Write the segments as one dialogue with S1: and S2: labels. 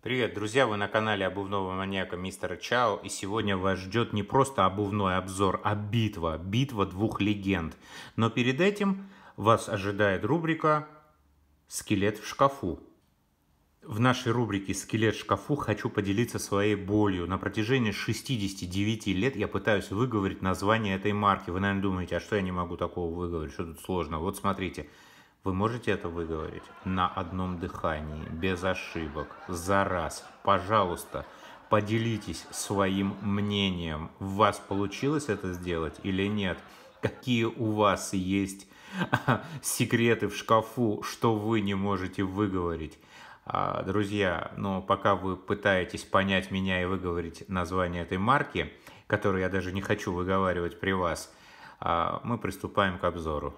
S1: Привет, друзья! Вы на канале обувного маньяка мистера Чао. И сегодня вас ждет не просто обувной обзор, а битва. Битва двух легенд. Но перед этим вас ожидает рубрика «Скелет в шкафу». В нашей рубрике «Скелет в шкафу» хочу поделиться своей болью. На протяжении 69 лет я пытаюсь выговорить название этой марки. Вы, наверное, думаете, а что я не могу такого выговорить, что тут сложно? Вот смотрите – вы можете это выговорить на одном дыхании, без ошибок, за раз. Пожалуйста, поделитесь своим мнением. У вас получилось это сделать или нет? Какие у вас есть секреты в шкафу, что вы не можете выговорить? А, друзья, но ну, пока вы пытаетесь понять меня и выговорить название этой марки, которую я даже не хочу выговаривать при вас, а, мы приступаем к обзору.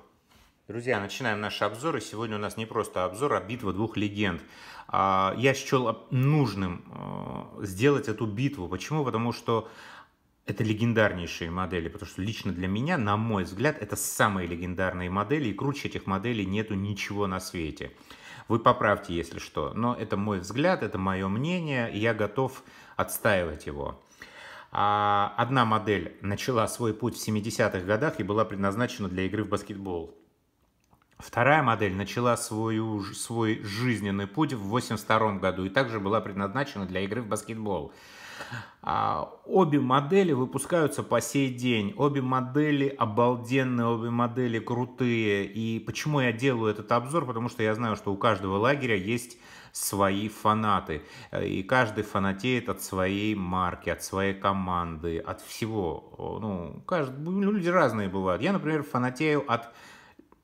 S1: Друзья, начинаем наши обзоры. Сегодня у нас не просто обзор, а битва двух легенд. А, я счел нужным э, сделать эту битву. Почему? Потому что это легендарнейшие модели, потому что лично для меня, на мой взгляд, это самые легендарные модели, и круче этих моделей нету ничего на свете. Вы поправьте, если что, но это мой взгляд, это мое мнение, и я готов отстаивать его. А, одна модель начала свой путь в 70-х годах и была предназначена для игры в баскетбол. Вторая модель начала свою, свой жизненный путь в 1982 году и также была предназначена для игры в баскетбол. А, обе модели выпускаются по сей день. Обе модели обалденные, обе модели крутые. И почему я делаю этот обзор? Потому что я знаю, что у каждого лагеря есть свои фанаты. И каждый фанатеет от своей марки, от своей команды, от всего. Ну, каждый, ну, люди разные бывают. Я, например, фанатею от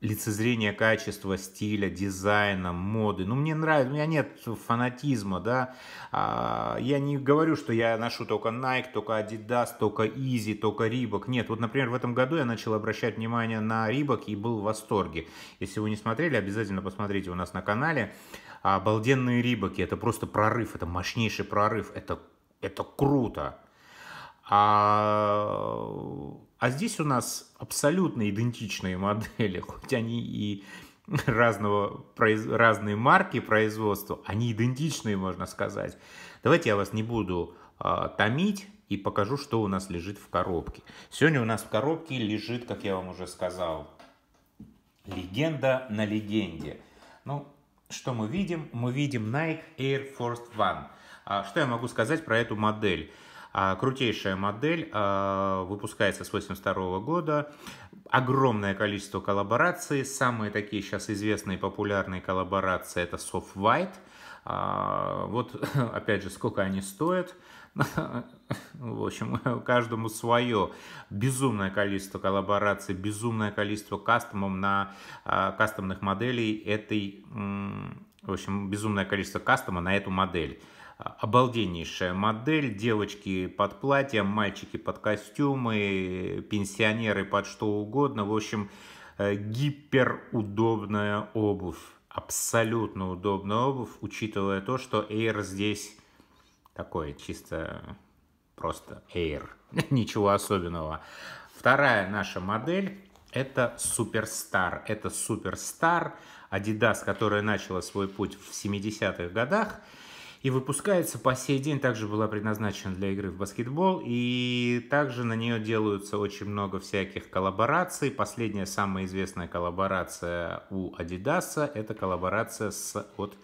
S1: лицезрение качества, стиля, дизайна, моды. Ну, мне нравится, у меня нет фанатизма, да. А, я не говорю, что я ношу только Nike, только Adidas, только Easy, только Reebok. Нет, вот, например, в этом году я начал обращать внимание на Reebok и был в восторге. Если вы не смотрели, обязательно посмотрите у нас на канале. Обалденные Рибаки, это просто прорыв, это мощнейший прорыв, это, это круто. А, а здесь у нас абсолютно идентичные модели, хоть они и разного, произ, разные марки производства, они идентичные, можно сказать. Давайте я вас не буду э, томить и покажу, что у нас лежит в коробке. Сегодня у нас в коробке лежит, как я вам уже сказал, легенда на легенде. Ну, что мы видим? Мы видим Nike Air Force One. А что я могу сказать про эту модель? А, крутейшая модель, а, выпускается с 82 года. Огромное количество коллабораций. Самые такие сейчас известные популярные коллаборации это Soft White. А, вот, опять же, сколько они стоят. В общем, каждому свое. Безумное количество коллабораций, безумное количество кастомов на кастомных моделей этой, в общем, безумное количество кастома на эту модель обалденнейшая модель. Девочки под платьем, мальчики под костюмы, пенсионеры под что угодно. В общем, э, гиперудобная обувь. Абсолютно удобная обувь, учитывая то, что Air здесь такой чисто просто Air. Ничего особенного. Вторая наша модель это Суперстар. Это Суперстар, Adidas, которая начала свой путь в 70-х годах и выпускается по сей день, также была предназначена для игры в баскетбол, и также на нее делаются очень много всяких коллабораций. Последняя самая известная коллаборация у Adidas – это коллаборация с, от,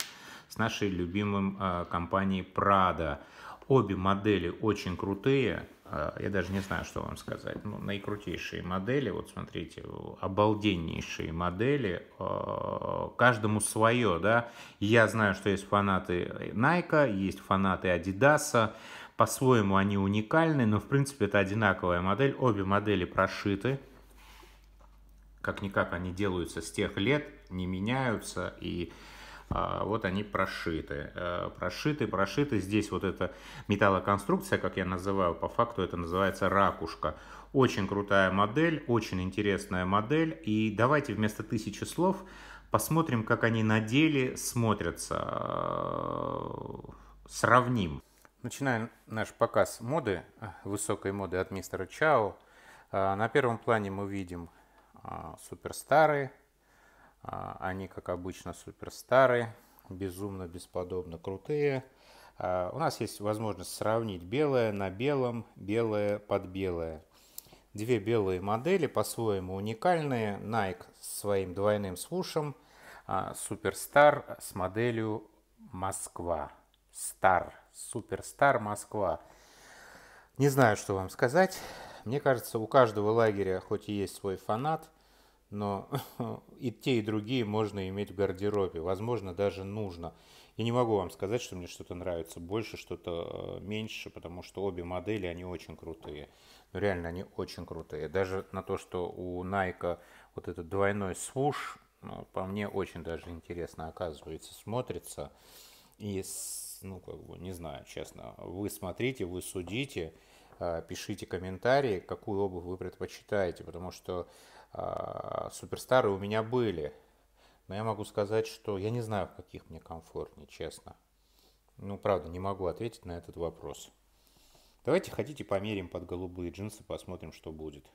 S1: с нашей любимой э, а, компанией Prada. Обе модели очень крутые, а, я даже не знаю, что вам сказать. Ну, наикрутейшие модели, вот смотрите, обалденнейшие модели, а, каждому свое, да. Я знаю, что есть фанаты Найка, есть фанаты Адидаса. по-своему они уникальны, но в принципе это одинаковая модель, обе модели прошиты, как-никак они делаются с тех лет, не меняются, и а, вот они прошиты. Э, прошиты, прошиты. Здесь вот эта металлоконструкция, как я называю, по факту это называется ракушка. Очень крутая модель, очень интересная модель. И давайте вместо тысячи слов посмотрим, как они на деле смотрятся. Э, сравним. Начинаем наш показ моды, э, высокой моды от мистера Чао. На первом плане мы видим суперстары, а, они, как обычно, суперстарые безумно, бесподобно крутые. А, у нас есть возможность сравнить белое на белом, белое под белое. Две белые модели, по-своему уникальные. Nike с своим двойным свушем, а, Суперстар с моделью Москва. Стар, Суперстар Москва. Не знаю, что вам сказать. Мне кажется, у каждого лагеря хоть и есть свой фанат, но и те, и другие можно иметь в гардеробе, возможно, даже нужно. Я не могу вам сказать, что мне что-то нравится больше, что-то э, меньше, потому что обе модели, они очень крутые. Ну, реально, они очень крутые. Даже на то, что у Найка вот этот двойной свуш, ну, по мне, очень даже интересно оказывается, смотрится. И, ну, как бы, не знаю, честно, вы смотрите, вы судите, э, пишите комментарии, какую обувь вы предпочитаете, потому что а, суперстары у меня были. Но я могу сказать, что я не знаю, в каких мне комфортнее, честно. Ну, правда, не могу ответить на этот вопрос. Давайте хотите померим под голубые джинсы, посмотрим, что будет.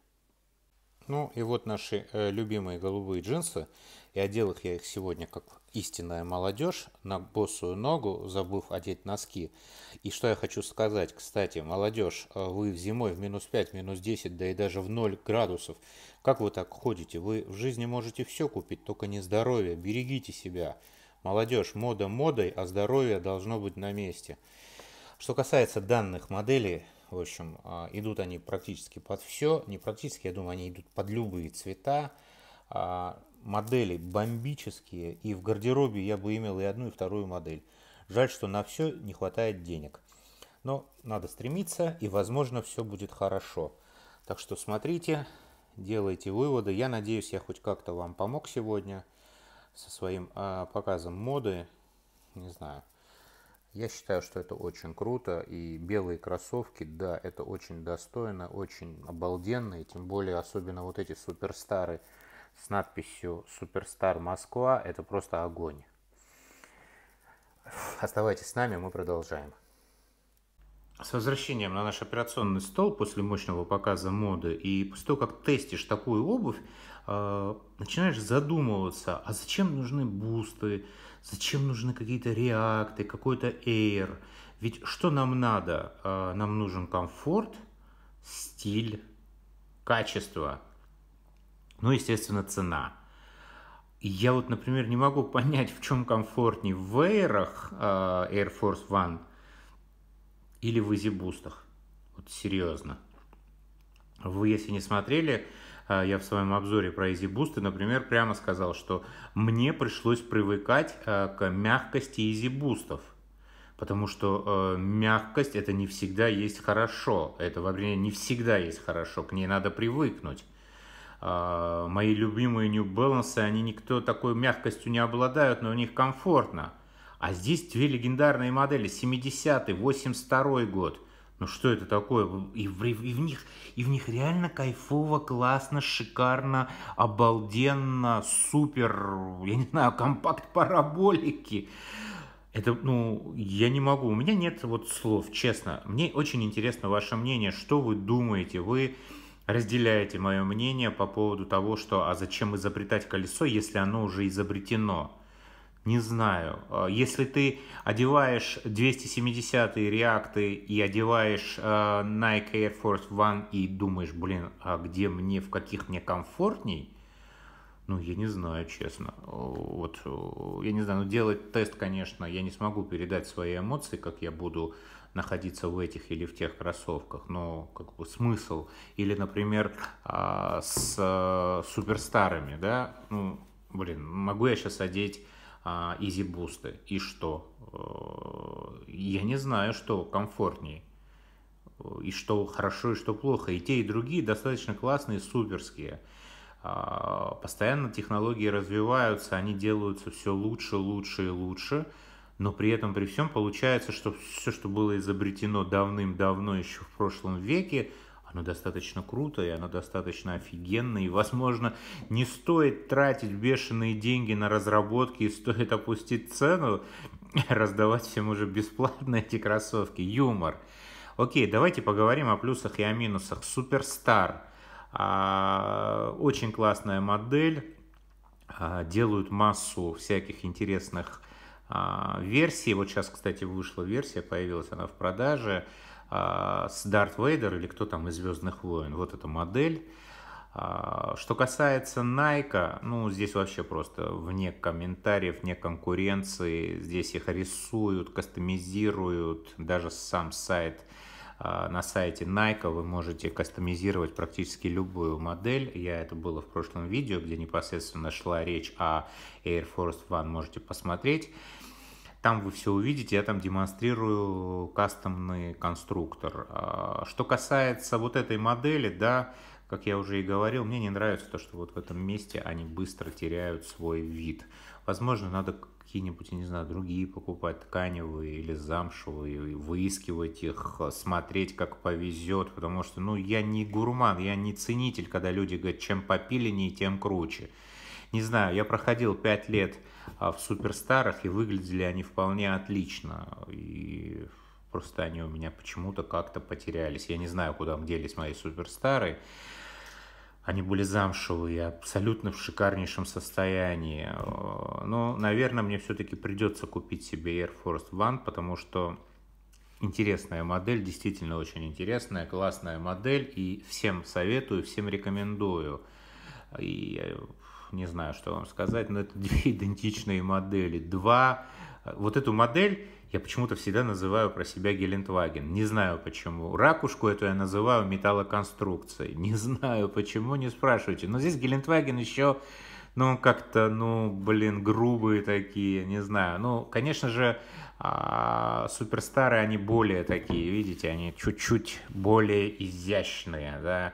S1: Ну и вот наши э, любимые голубые джинсы. И одел их я их сегодня как истинная молодежь на босую ногу, забыв одеть носки. И что я хочу сказать, кстати, молодежь, э, вы в зимой в минус 5, минус 10, да и даже в 0 градусов. Как вы так ходите? Вы в жизни можете все купить, только не здоровье. Берегите себя. Молодежь, мода модой, а здоровье должно быть на месте. Что касается данных моделей, в общем, а, идут они практически под все. Не практически, я думаю, они идут под любые цвета. А, модели бомбические. И в гардеробе я бы имел и одну, и вторую модель. Жаль, что на все не хватает денег. Но надо стремиться, и, возможно, все будет хорошо. Так что смотрите, делайте выводы. Я надеюсь, я хоть как-то вам помог сегодня со своим э, показом моды. Не знаю. Я считаю, что это очень круто, и белые кроссовки, да, это очень достойно, очень обалденно, и тем более особенно вот эти суперстары с надписью «Суперстар Москва» — это просто огонь. Оставайтесь с нами, мы продолжаем. С возвращением на наш операционный стол после мощного показа моды и после того, как тестишь такую обувь, а, начинаешь задумываться, а зачем нужны бусты, зачем нужны какие-то реакты, какой-то air. Ведь что нам надо? А, нам нужен комфорт, стиль, качество, ну, естественно, цена. Я вот, например, не могу понять, в чем комфортнее в эйрах а, Air Force One или в изибустах. Вот серьезно. Вы, если не смотрели, э, я в своем обзоре про изибусты, например, прямо сказал, что мне пришлось привыкать э, к мягкости изибустов. Потому что э, мягкость это не всегда есть хорошо. Это во время не всегда есть хорошо. К ней надо привыкнуть. Э, мои любимые New Balance, они никто такой мягкостью не обладают, но у них комфортно. А здесь две легендарные модели, 70-й, 82-й год. Ну что это такое? И в, и в них, и в них реально кайфово, классно, шикарно, обалденно, супер, я не знаю, компакт-параболики. Это, ну, я не могу, у меня нет вот слов, честно. Мне очень интересно ваше мнение, что вы думаете, вы разделяете мое мнение по поводу того, что, а зачем изобретать колесо, если оно уже изобретено? Не знаю. А, если ты одеваешь 270 реакты и одеваешь а, Nike Air Force One и думаешь, блин, а где мне, в каких мне комфортней, ну, я не знаю, честно. Вот, я не знаю, но ну, делать тест, конечно, я не смогу передать свои эмоции, как я буду находиться в этих или в тех кроссовках, но как бы смысл. Или, например, а, с суперстарами, да, ну, блин, могу я сейчас одеть а, изи-бусты. И что? Э, я не знаю, что комфортнее. И что хорошо, и что плохо. И те, и другие достаточно классные, суперские. А, постоянно технологии развиваются, они делаются все лучше, лучше и лучше. Но при этом, при всем, получается, что все, что было изобретено давным-давно, еще в прошлом веке, оно достаточно круто, и оно достаточно офигенно, и, возможно, не стоит тратить бешеные деньги на разработки, и стоит опустить цену, раздавать всем уже бесплатно эти кроссовки. Юмор. Окей, давайте поговорим о плюсах и о минусах. Суперстар. А, очень классная модель. А, делают массу всяких интересных а, версий. Вот сейчас, кстати, вышла версия, появилась она в продаже. А, с Дарт Вейдер или кто там из «Звездных войн». Вот эта модель. А, что касается Найка, ну здесь вообще просто вне комментариев, вне конкуренции. Здесь их рисуют, кастомизируют. Даже сам сайт, а, на сайте Nike вы можете кастомизировать практически любую модель. Я это было в прошлом видео, где непосредственно шла речь о Air Force One, можете посмотреть. Там вы все увидите, я там демонстрирую кастомный конструктор. А, что касается вот этой модели, да, как я уже и говорил, мне не нравится то, что вот в этом месте они быстро теряют свой вид. Возможно, надо какие-нибудь, не знаю, другие покупать, тканевые или замшевые, выискивать их, смотреть, как повезет, потому что, ну, я не гурман, я не ценитель, когда люди говорят, чем попиленнее, тем круче. Не знаю, я проходил 5 лет а, в суперстарах, и выглядели они вполне отлично. И просто они у меня почему-то как-то потерялись. Я не знаю, куда делись мои суперстары. Они были замшевые, абсолютно в шикарнейшем состоянии. Но, наверное, мне все-таки придется купить себе Air Force One, потому что интересная модель, действительно очень интересная, классная модель. И всем советую, всем рекомендую. И э, не знаю, что вам сказать, но это две идентичные модели. Два, вот эту модель я почему-то всегда называю про себя Гелендваген. Не знаю почему. Ракушку эту я называю металлоконструкцией. Не знаю почему, не спрашивайте. Но здесь Гелендваген еще, ну, как-то, ну, блин, грубые такие, не знаю. Ну, конечно же, а, суперстары, они более такие, видите, они чуть-чуть более изящные, да.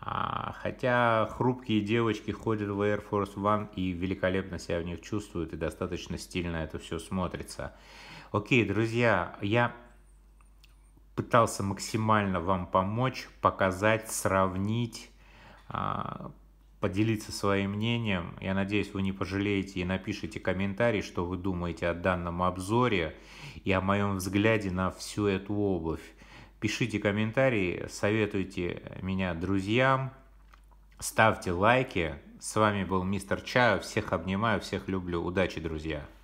S1: А, хотя хрупкие девочки ходят в Air Force One и великолепно себя в них чувствуют, и достаточно стильно это все смотрится. Окей, друзья, я пытался максимально вам помочь, показать, сравнить, а, поделиться своим мнением. Я надеюсь, вы не пожалеете и напишите комментарий, что вы думаете о данном обзоре и о моем взгляде на всю эту обувь пишите комментарии, советуйте меня друзьям, ставьте лайки. С вами был мистер Чаю. Всех обнимаю, всех люблю. Удачи, друзья!